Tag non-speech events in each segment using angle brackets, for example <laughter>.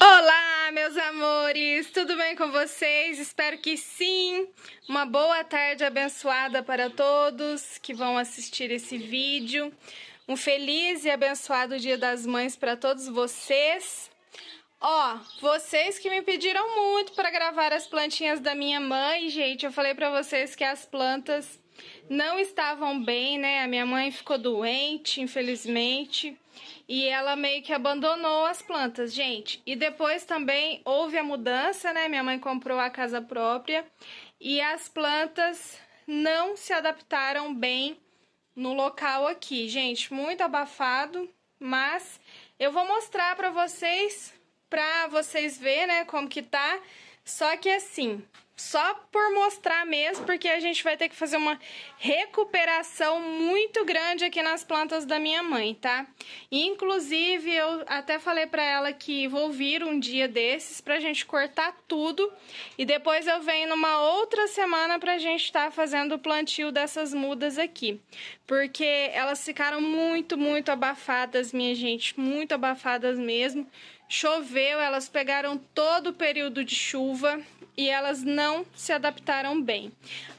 Olá, meus amores, tudo bem com vocês? Espero que sim. Uma boa tarde abençoada para todos que vão assistir esse vídeo. Um feliz e abençoado Dia das Mães para todos vocês. Ó, vocês que me pediram muito para gravar as plantinhas da minha mãe, gente, eu falei para vocês que as plantas não estavam bem, né? A minha mãe ficou doente, infelizmente, e ela meio que abandonou as plantas, gente. E depois também houve a mudança, né? Minha mãe comprou a casa própria e as plantas não se adaptaram bem no local aqui, gente. Muito abafado, mas eu vou mostrar para vocês, para vocês ver, né, como que tá. Só que assim, só por mostrar mesmo, porque a gente vai ter que fazer uma recuperação muito grande aqui nas plantas da minha mãe, tá? Inclusive, eu até falei para ela que vou vir um dia desses pra gente cortar tudo e depois eu venho numa outra semana pra gente estar tá fazendo o plantio dessas mudas aqui, porque elas ficaram muito, muito abafadas, minha gente, muito abafadas mesmo. Choveu, elas pegaram todo o período de chuva, e elas não se adaptaram bem.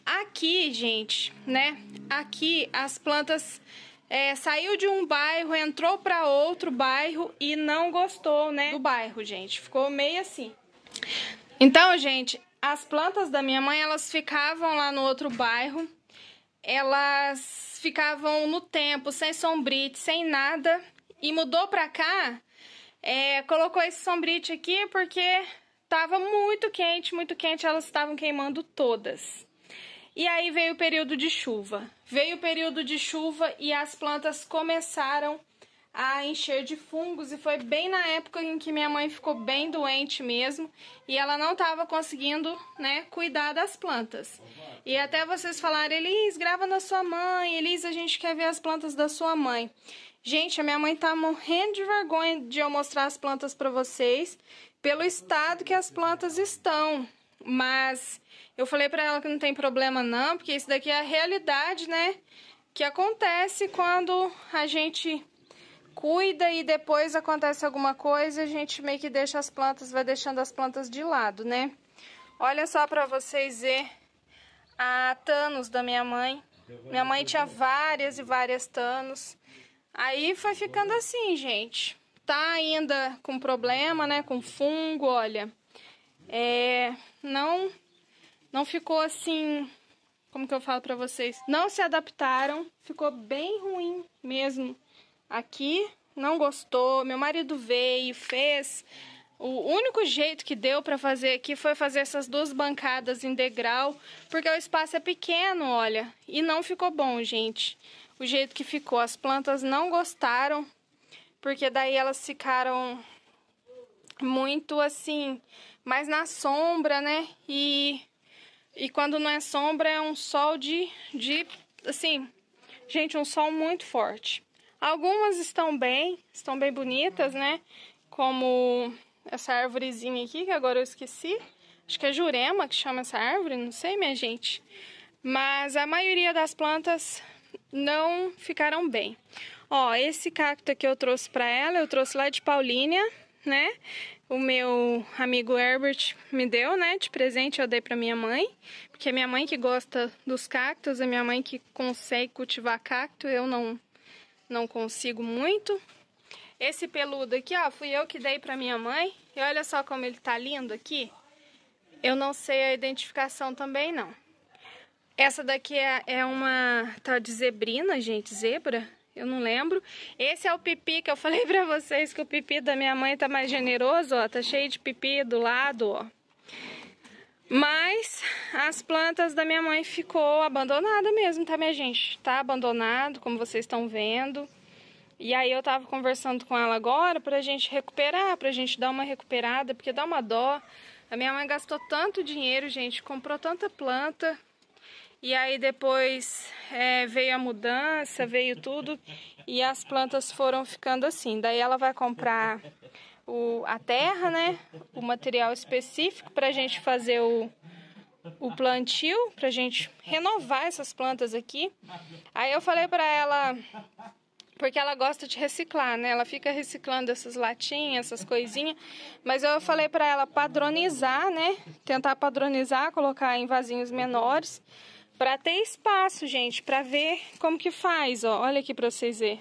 Aqui, gente, né? Aqui as plantas é, saiu de um bairro, entrou para outro bairro e não gostou, né? Do bairro, gente. Ficou meio assim. Então, gente, as plantas da minha mãe, elas ficavam lá no outro bairro. Elas ficavam no tempo, sem sombrite, sem nada. E mudou pra cá, é, colocou esse sombrite aqui porque Tava muito quente, muito quente, elas estavam queimando todas. E aí veio o período de chuva. Veio o período de chuva e as plantas começaram a encher de fungos e foi bem na época em que minha mãe ficou bem doente mesmo e ela não estava conseguindo, né, cuidar das plantas. E até vocês falaram, Elis, grava na sua mãe, Elis, a gente quer ver as plantas da sua mãe. Gente, a minha mãe tá morrendo de vergonha de eu mostrar as plantas para vocês pelo estado que as plantas estão. Mas eu falei para ela que não tem problema não, porque isso daqui é a realidade, né? Que acontece quando a gente cuida e depois acontece alguma coisa, a gente meio que deixa as plantas, vai deixando as plantas de lado, né? Olha só para vocês ver a Thanos da minha mãe. Minha mãe tinha várias e várias Thanos. Aí foi ficando assim, gente está ainda com problema, né, com fungo, olha, é, não, não ficou assim, como que eu falo para vocês? Não se adaptaram, ficou bem ruim mesmo. Aqui não gostou, meu marido veio, fez. O único jeito que deu para fazer aqui foi fazer essas duas bancadas em degrau, porque o espaço é pequeno, olha, e não ficou bom, gente. O jeito que ficou, as plantas não gostaram, porque daí elas ficaram muito assim, mais na sombra, né? E, e quando não é sombra, é um sol de, de. Assim, gente, um sol muito forte. Algumas estão bem, estão bem bonitas, né? Como essa árvorezinha aqui, que agora eu esqueci. Acho que é jurema que chama essa árvore, não sei, minha gente. Mas a maioria das plantas não ficaram bem. Ó, esse cacto aqui eu trouxe para ela, eu trouxe lá de Paulínia, né? O meu amigo Herbert me deu, né? De presente eu dei para minha mãe, porque é minha mãe que gosta dos cactos, é minha mãe que consegue cultivar cacto, eu não não consigo muito. Esse peludo aqui, ó, fui eu que dei para minha mãe. E olha só como ele tá lindo aqui. Eu não sei a identificação também não. Essa daqui é, é uma tal tá de zebrina, gente, zebra? Eu não lembro. Esse é o pipi que eu falei <laughs> pra vocês que o pipi da minha mãe tá mais generoso, ó. Tá cheio de pipi do lado, ó. Mas as plantas da minha mãe ficou abandonada mesmo, tá, minha gente? Tá abandonado, como vocês estão vendo. E aí eu tava conversando com ela agora pra gente recuperar, pra gente dar uma recuperada, porque dá uma dó. A minha mãe gastou tanto dinheiro, gente, comprou tanta planta, e aí depois é, veio a mudança, veio tudo e as plantas foram ficando assim. Daí ela vai comprar o, a terra, né? O material específico para a gente fazer o, o plantio, para a gente renovar essas plantas aqui. Aí eu falei para ela, porque ela gosta de reciclar, né? Ela fica reciclando essas latinhas, essas coisinhas. Mas eu falei para ela padronizar, né? Tentar padronizar, colocar em vasinhos menores para ter espaço, gente, para ver como que faz, ó. Olha aqui para vocês ver.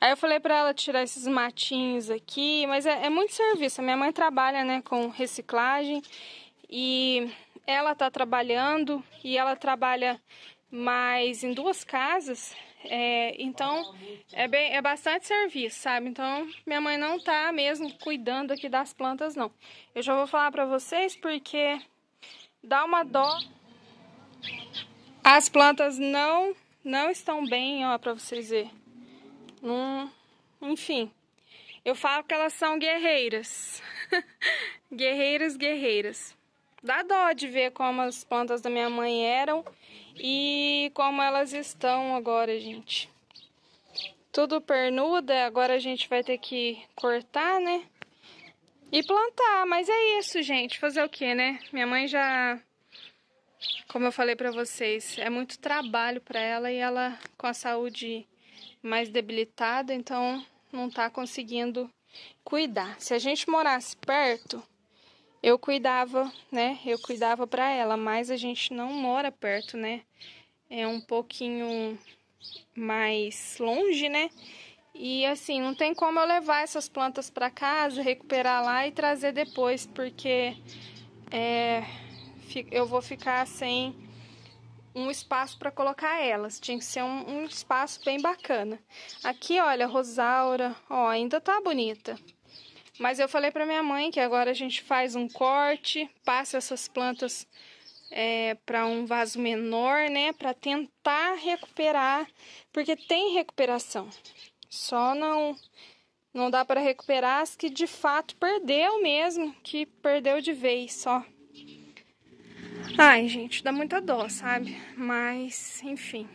Aí eu falei para ela tirar esses matinhos aqui, mas é, é, muito serviço. A minha mãe trabalha, né, com reciclagem e ela tá trabalhando e ela trabalha mais em duas casas. É, então é bem, é bastante serviço, sabe? Então minha mãe não tá mesmo cuidando aqui das plantas, não. Eu já vou falar para vocês porque dá uma dó as plantas não não estão bem, ó, para vocês ver. enfim, eu falo que elas são guerreiras. <laughs> guerreiras, guerreiras. Dá dó de ver como as plantas da minha mãe eram e como elas estão agora, gente. Tudo pernuda, agora a gente vai ter que cortar, né? E plantar, mas é isso, gente. Fazer o que, né? Minha mãe já como eu falei para vocês, é muito trabalho para ela e ela com a saúde mais debilitada, então não está conseguindo cuidar. Se a gente morasse perto, eu cuidava, né? Eu cuidava para ela, mas a gente não mora perto, né? É um pouquinho mais longe, né? E assim, não tem como eu levar essas plantas para casa, recuperar lá e trazer depois, porque é eu vou ficar sem um espaço para colocar elas. Tinha que ser um, um, espaço bem bacana. Aqui, olha, Rosaura, ó, ainda tá bonita. Mas eu falei para minha mãe que agora a gente faz um corte, passa essas plantas é, para um vaso menor, né, para tentar recuperar, porque tem recuperação. Só não não dá para recuperar as que de fato perdeu mesmo, que perdeu de vez, só. Ai, gente, dá muita dó, sabe? Mas, enfim.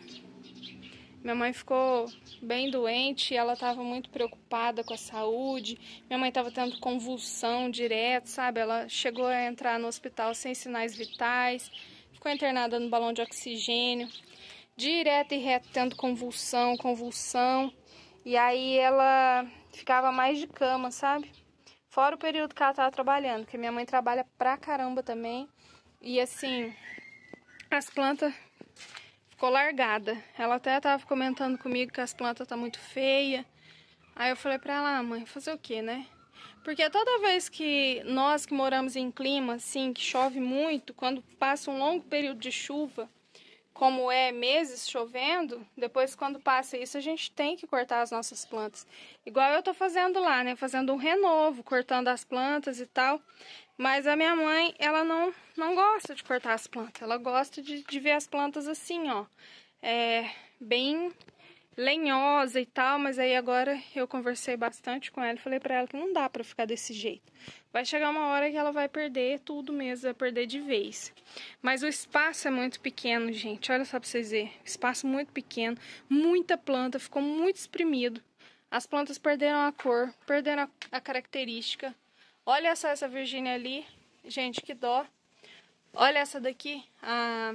Minha mãe ficou bem doente, ela estava muito preocupada com a saúde. Minha mãe estava tendo convulsão direto, sabe? Ela chegou a entrar no hospital sem sinais vitais, ficou internada no balão de oxigênio, direto e reto tendo convulsão, convulsão. E aí ela ficava mais de cama, sabe? Fora o período que ela estava trabalhando, porque minha mãe trabalha pra caramba também. E assim, as plantas ficou largada. Ela até tava comentando comigo que as plantas tá muito feia. Aí eu falei para ela, ah, mãe, fazer o quê, né? Porque toda vez que nós que moramos em clima assim, que chove muito, quando passa um longo período de chuva, como é meses chovendo, depois quando passa isso, a gente tem que cortar as nossas plantas. Igual eu tô fazendo lá, né? Fazendo um renovo, cortando as plantas e tal. Mas a minha mãe, ela não, não gosta de cortar as plantas. Ela gosta de, de ver as plantas assim, ó. É, bem lenhosa e tal, mas aí agora eu conversei bastante com ela e falei para ela que não dá para ficar desse jeito. Vai chegar uma hora que ela vai perder tudo mesmo, vai perder de vez. Mas o espaço é muito pequeno, gente. Olha só para vocês verem. Espaço muito pequeno, muita planta, ficou muito espremido. As plantas perderam a cor, perderam a, a característica. Olha só essa Virgínia ali. Gente, que dó. Olha essa daqui, a,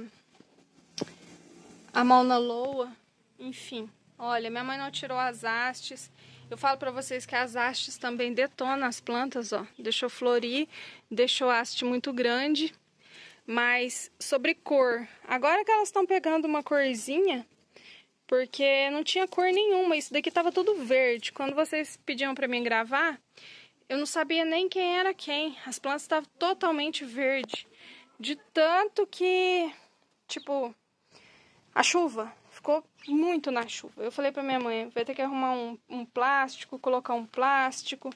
a Mauna Loa. Enfim, Olha, minha mãe não tirou as hastes. Eu falo para vocês que as hastes também detonam as plantas, ó. Deixou florir, deixou haste muito grande. Mas sobre cor, agora que elas estão pegando uma corzinha, porque não tinha cor nenhuma, isso daqui tava tudo verde. Quando vocês pediam para mim gravar, eu não sabia nem quem era quem. As plantas estavam totalmente verde, de tanto que tipo a chuva ficou muito na chuva. Eu falei para minha mãe, vai ter que arrumar um, um, plástico, colocar um plástico,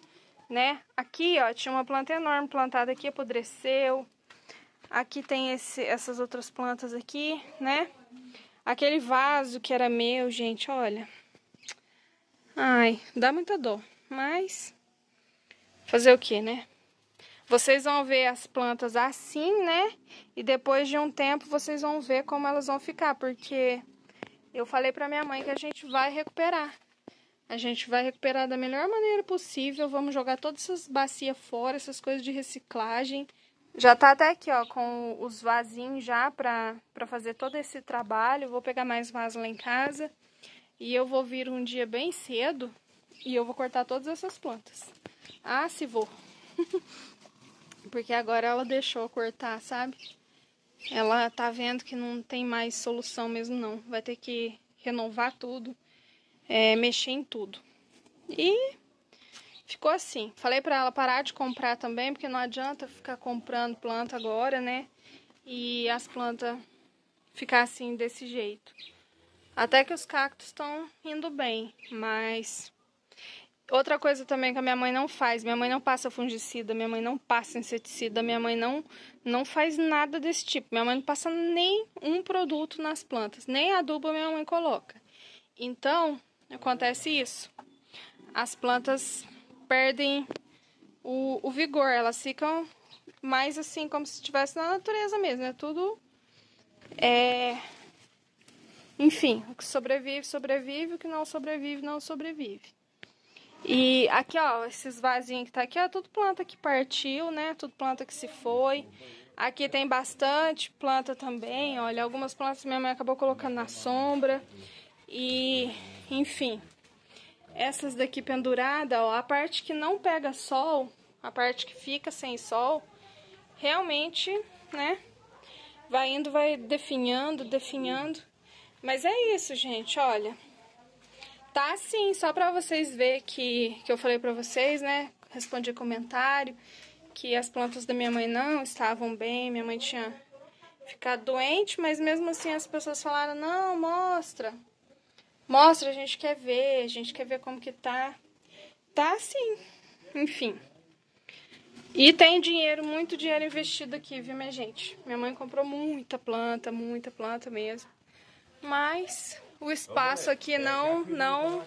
né? Aqui, ó, tinha uma planta enorme plantada aqui, apodreceu. Aqui tem esse, essas outras plantas aqui, né? Aquele vaso que era meu, gente, olha. Ai, dá muita dor, mas fazer o que, né? Vocês vão ver as plantas assim, né? E depois de um tempo vocês vão ver como elas vão ficar, porque eu falei para minha mãe que a gente vai recuperar. A gente vai recuperar da melhor maneira possível. Vamos jogar todas essas bacias fora, essas coisas de reciclagem. Já tá até aqui, ó, com os vasinhos já pra, pra fazer todo esse trabalho. Vou pegar mais vaso lá em casa. E eu vou vir um dia bem cedo e eu vou cortar todas essas plantas. Ah, se vou. <laughs> Porque agora ela deixou cortar, sabe? ela tá vendo que não tem mais solução mesmo não, vai ter que renovar tudo, é, mexer em tudo. E ficou assim. Falei para ela parar de comprar também, porque não adianta ficar comprando planta agora, né? E as plantas ficar assim desse jeito. Até que os cactos estão indo bem, mas Outra coisa também que a minha mãe não faz, minha mãe não passa fungicida, minha mãe não passa inseticida, minha mãe não não faz nada desse tipo. Minha mãe não passa nem um produto nas plantas, nem adubo minha mãe coloca. Então, acontece isso. As plantas perdem o, o vigor, elas ficam mais assim como se estivesse na natureza mesmo, é tudo é enfim, o que sobrevive, sobrevive, o que não sobrevive, não sobrevive. E aqui, ó, esses vasinhos que tá aqui, ó, é tudo planta que partiu, né? Tudo planta que se foi. Aqui tem bastante planta também, olha. Algumas plantas minha mãe acabou colocando na sombra. E, enfim. Essas daqui pendurada, ó, a parte que não pega sol, a parte que fica sem sol, realmente, né? Vai indo, vai definhando, definhando. Mas é isso, gente, olha. Tá sim, só para vocês ver que, que eu falei para vocês, né? Respondi comentário que as plantas da minha mãe não estavam bem, minha mãe tinha ficado doente, mas mesmo assim as pessoas falaram: "Não, mostra. Mostra, a gente quer ver, a gente quer ver como que tá". Tá sim. Enfim. E tem dinheiro, muito dinheiro investido aqui, viu, minha gente? Minha mãe comprou muita planta, muita planta mesmo. Mas o espaço aqui não não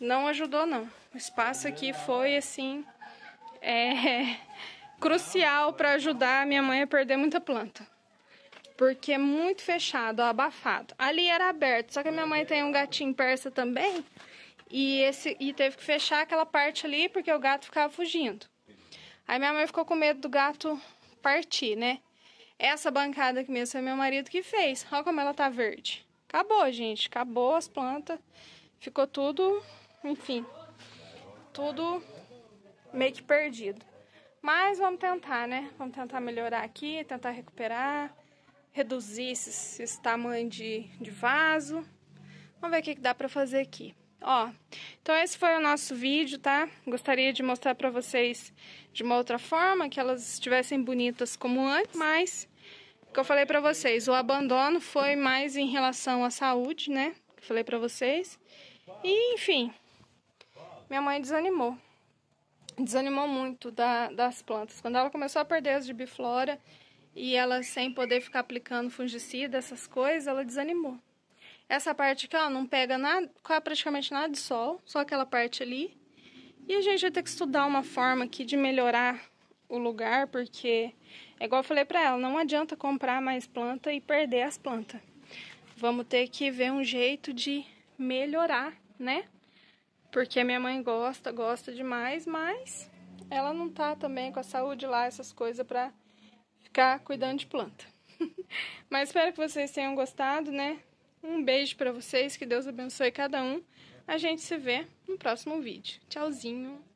não ajudou não. O espaço aqui foi assim é, <laughs> crucial para ajudar a minha mãe a perder muita planta. Porque é muito fechado, abafado. Ali era aberto, só que a minha mãe tem um gatinho persa também. E, esse, e teve que fechar aquela parte ali porque o gato ficava fugindo. Aí minha mãe ficou com medo do gato partir, né? Essa bancada aqui mesmo foi meu marido que fez. Olha como ela tá verde. Acabou, gente. Acabou as plantas. Ficou tudo, enfim, tudo meio que perdido. Mas vamos tentar, né? Vamos tentar melhorar aqui, tentar recuperar, reduzir esse, esse tamanho de, de vaso. Vamos ver o que, que dá pra fazer aqui. Ó, então esse foi o nosso vídeo, tá? Gostaria de mostrar pra vocês de uma outra forma, que elas estivessem bonitas como antes, mas que eu falei para vocês, o abandono foi mais em relação à saúde, né? Que falei para vocês. E, enfim, minha mãe desanimou. Desanimou muito da, das plantas. Quando ela começou a perder as de biflora e ela sem poder ficar aplicando fungicida, essas coisas, ela desanimou. Essa parte aqui, ó, não pega nada, praticamente nada de sol, só aquela parte ali. E a gente vai ter que estudar uma forma aqui de melhorar o lugar, porque é igual eu falei para ela, não adianta comprar mais planta e perder as plantas. Vamos ter que ver um jeito de melhorar, né? Porque minha mãe gosta, gosta demais, mas ela não tá também com a saúde lá, essas coisas para ficar cuidando de planta. <laughs> mas espero que vocês tenham gostado, né? Um beijo para vocês, que Deus abençoe cada um. A gente se vê no próximo vídeo. Tchauzinho.